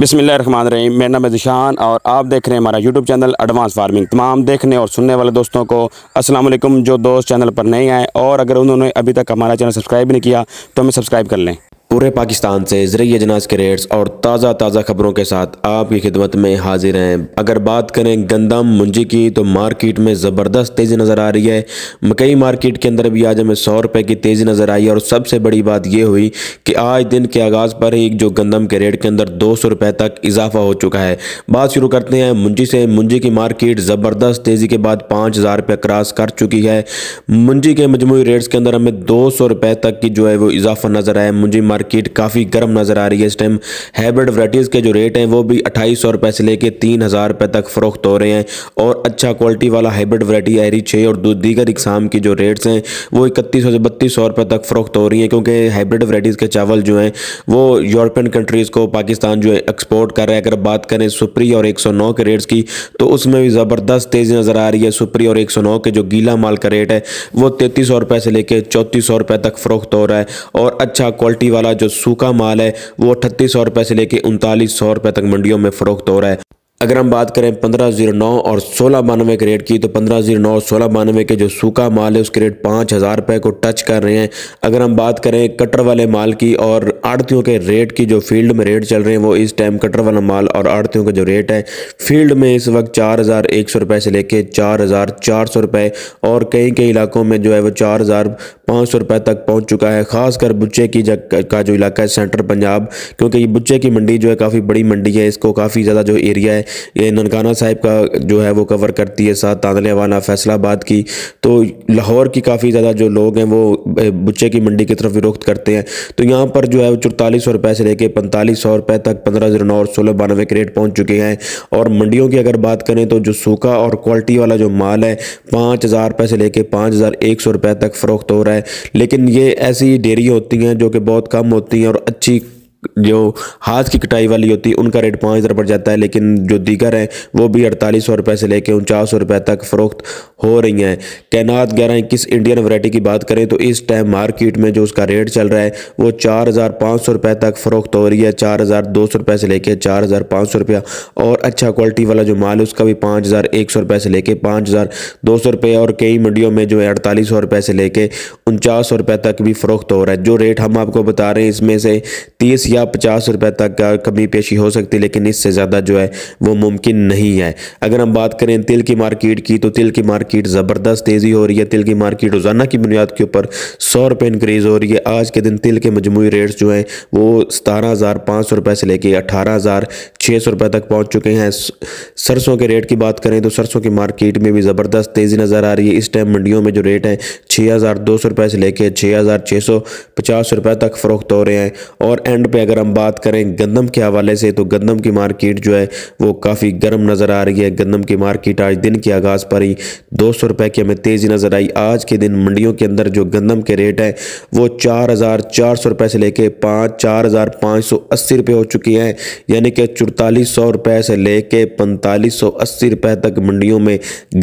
बिसमिल्ल रही मेरा नाम है जिशान और आप देख रहे हैं हमारा यूट्यूब चैनल एडवांस फार्मिंग तमाम देखने और सुनने वाले दोस्तों को अस्सलाम वालेकुम जो दोस्त चैनल पर नए आए और अगर उन्होंने अभी तक हमारा चैनल सब्सक्राइब नहीं किया तो हमें सब्सक्राइब कर लें पूरे पाकिस्तान से ज़रिए जनाज के रेट्स और ताज़ा ताज़ा खबरों के साथ आपकी खिदमत में हाजिर हैं अगर बात करें गंदम मुंजी की तो मार्केट में ज़बरदस्त तेज़ी नज़र आ रही है मकई मार्केट के अंदर भी आज हमें सौ रुपये की तेज़ी नज़र आई और सबसे बड़ी बात यह हुई कि आज दिन के आगाज़ पर ही जो गंदम के रेट के अंदर दो सौ रुपये तक इजाफा हो चुका है बात शुरू करते हैं मुंजी से मुंजी की मार्केट ज़बरदस्त तेज़ी के बाद पाँच हज़ार रुपये क्रॉस कर चुकी है मुंजी के मजमू रेट्स के अंदर हमें दो सौ रुपये तक की जो है वो इजाफा नज़र आया मुंजी मार्केट काफ़ी गर्म नज़र आ रही है इस टाइम हाइब्रिड वराइटीज़ के जो रेट हैं वो भी अट्ठाईस सौ रुपये से लेकर तीन हज़ार रुपये तक फ़रोख्त हो रहे हैं और अच्छा क्वालिटी वाला हाइब्रिड वराइटी एरी छः और दीगर इकसाम की जो रेट्स हैं वो इकतीस सौ से बत्तीस सौ रुपये तक फ़रोख्त हो रही हैं क्योंकि हाइब्रिड वराइटीज़ के चावल जो हैं वो यूरोपियन कंट्रीज़ को पाकिस्तान जो है एक्सपोर्ट कर रहे हैं अगर बात करें सुप्री और एक सौ नौ के रेट्स की तो उसमें भी ज़बरदस्त तेज़ी नज़र आ रही है सुप्री और एक सौ नौ के जो गीला माल का रेट है वो तैतीस सौ रुपये से लेकर चौंतीस सौ रुपये तक फ़रोख्त हो रहा है और अच्छा क्वालिटी वाला जो सूखा माल है वो अट्ठतीस सौ रुपये से लेकर उनतालीस सौ रुपये तक मंडियों में फ़रोख्त हो रहा है अगर हम बात करें पंद्रह जीरो नौ और सोलह बानवे के रेट की तो पंद्रह जीरो नौ और सोलह बानवे के जो सूखा माल है उसके रेट पाँच हज़ार रुपये को टच कर रहे हैं अगर हम बात करें कटर वाले माल की और आड़तियों के रेट की जो फील्ड में रेट चल रहे हैं वो इस टाइम कटर वाला माल और आड़तियों का जो रेट है फील्ड में इस वक्त चार हज़ार एक सौ से लेके चार हज़ार चार सौ रुपये और कई कई इलाकों में जो है वो चार हज़ार पाँच सौ तक पहुँच चुका है ख़ासकर बुच्चे की का जो इलाका है सेंटर पंजाब क्योंकि ये बुच्चे की मंडी जो है काफ़ी बड़ी मंडी है इसको काफ़ी ज़्यादा जो एरिया है ये ननकाना साहिब का जो है वो कवर करती है साथ तांदलेवाला फैसलाबाद की तो लाहौर की काफ़ी ज़्यादा जो लोग हैं वो बुच्चे की मंडी की तरफ विरोध करते हैं तो यहाँ पर जो है वो चौतालीस सौ रुपये से लेकर पैंतालीस सौ रुपये तक पंद्रह जीरो नौ और सोलह बानवे के रेट पहुँच चुके हैं और मंडियों की अगर बात करें तो जो सूखा और क्वालिटी वाला जो माल है पाँच हज़ार रुपये से लेकर पाँच हज़ार एक सौ रुपये तक फ़रोख्त हो रहा है लेकिन ये ऐसी डेयरियाँ होती हैं जो कि बहुत कम होती हैं और अच्छी जो हाथ की कटाई वाली होती है उनका रेट पाँच हज़ार पड़ जाता है लेकिन जो दीगर हैं वो भी अड़तालीस सौ रुपये से लेकर उनचास सौ रुपये तक फ़रोख्त हो रही हैं कैनात ग्यारह इक्कीस इंडियन वरायटी की बात करें तो इस टाइम मार्केट में जो उसका रेट चल रहा है वो चार हज़ार पाँच सौ रुपये तक फ़रोख्त हो रही है चार हज़ार दो सौ रुपये से लेकर चार हज़ार पाँच सौ रुपया और अच्छा क्वालिटी वाला जो माल है उसका भी पाँच हज़ार एक सौ रुपये से लेकर पाँच हज़ार दो सौ रुपये और कई मंडियों में जो है अड़तालीस सौ रुपये से लेकर उनचास सौ रुपये तक भी फ़रोख्त हो रहा है जो रेट हम आपको बता रहे हैं इसमें से तीस या पचास रुपए तक का कमी पेशी हो सकती है लेकिन इससे ज़्यादा जो है वो मुमकिन नहीं है अगर हम बात करें तिल की मार्केट की तो तिल की मार्केट ज़बरदस्त तेज़ी हो रही है तिल की मार्केट रोज़ाना की बुनियाद के ऊपर सौ रुपये इंक्रीज़ हो रही है आज के दिन तिल के मजमू रेट्स जो हैं वो सतारह हज़ार पाँच सौ रुपये से लेके अठारह हज़ार छः सौ रुपए तक पहुँच चुके हैं सरसों के रेट की बात करें तो सरसों की मार्केट में भी ज़बरदस्त तेज़ी नज़र आ रही है इस टाइम मंडियों में जो रेट हैं छः हज़ार दो सौ रुपए से लेके छः हज़ार छः सौ पचास रुपए तक फ़रोख्त हो रहे हैं और एंड पे पे अगर हम बात करें गंदम के हवाले से तो गंदम की मार्केट जो है वो काफ़ी गर्म नज़र आ रही है गंदम की मार्केट आज दिन के आगाज़ पर ही दो सौ रुपये की हमें तेज़ी नज़र आई आज के दिन मंडियों के अंदर जो गंदम के रेट हैं वो चार हज़ार चार सौ रुपये से लेके पाँच चार हज़ार पाँच सौ अस्सी रुपये हो चुकी हैं यानी कि चुड़तालीस सौ रुपये से लेके पैंतालीस सौ अस्सी रुपये तक मंडियों में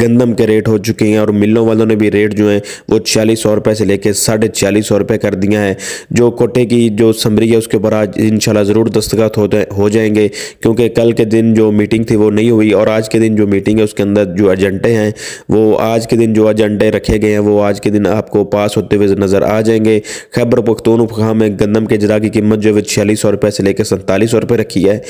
गंदम के रेट हो चुके हैं और मिलों वालों ने भी रेट जो है वो छियालीस सौ रुपये से लेके साढ़े छियालीस सौ रुपये कर दिया है जो कोटे की जो समरी है उसके ऊपर आज आज इन ज़रूर दस्तखत होते हो जाएंगे क्योंकि कल के दिन जो मीटिंग थी वो नहीं हुई और आज के दिन जो मीटिंग है उसके अंदर जो एजेंडे हैं वो आज के दिन जो एजेंडे रखे गए हैं वो आज के दिन आपको पास होते हुए नज़र आ जाएंगे खैबर पख्तूनख्वा में गंदम के जरा की कीमत जो है छियालीस सौ रुपये से लेकर सैंतालीस सौ रुपये रखी है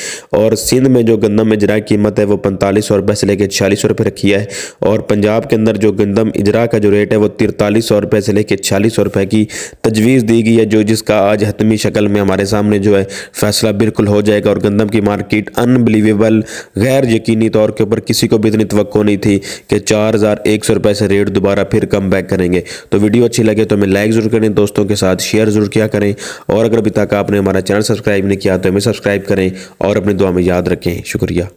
और सिंध में जो गंदम इजरा की कीमत है वो पैंतालीस सौ रुपये से लेकर छियालीस सौ रुपये रखी है और पंजाब के अंदर जो गंदम इजरा का जो रेट है वो तिरतालीस सौ रुपये से लेकर छियालीस सौ रुपये की तजवीज़ दी गई है जो जिसका आज हतमी शक्ल में हमारे सामने जो है फैसला बिल्कुल हो जाएगा और गंदम की मार्केट अनबिलीवेबल गैर यकीनी तौर के ऊपर किसी को भी इतनी तो नहीं थी कि चार हज़ार एक सौ रुपये से रेट दोबारा फिर कम बैक करेंगे तो वीडियो अच्छी लगे तो हमें लाइक ज़रूर करें दोस्तों के साथ शेयर ज़रूर किया करें और अगर अभी तक आपने हमारा चैनल सब्सक्राइब नहीं किया तो हमें सब्सक्राइब करें और अपनी दुआ में याद रखें शुक्रिया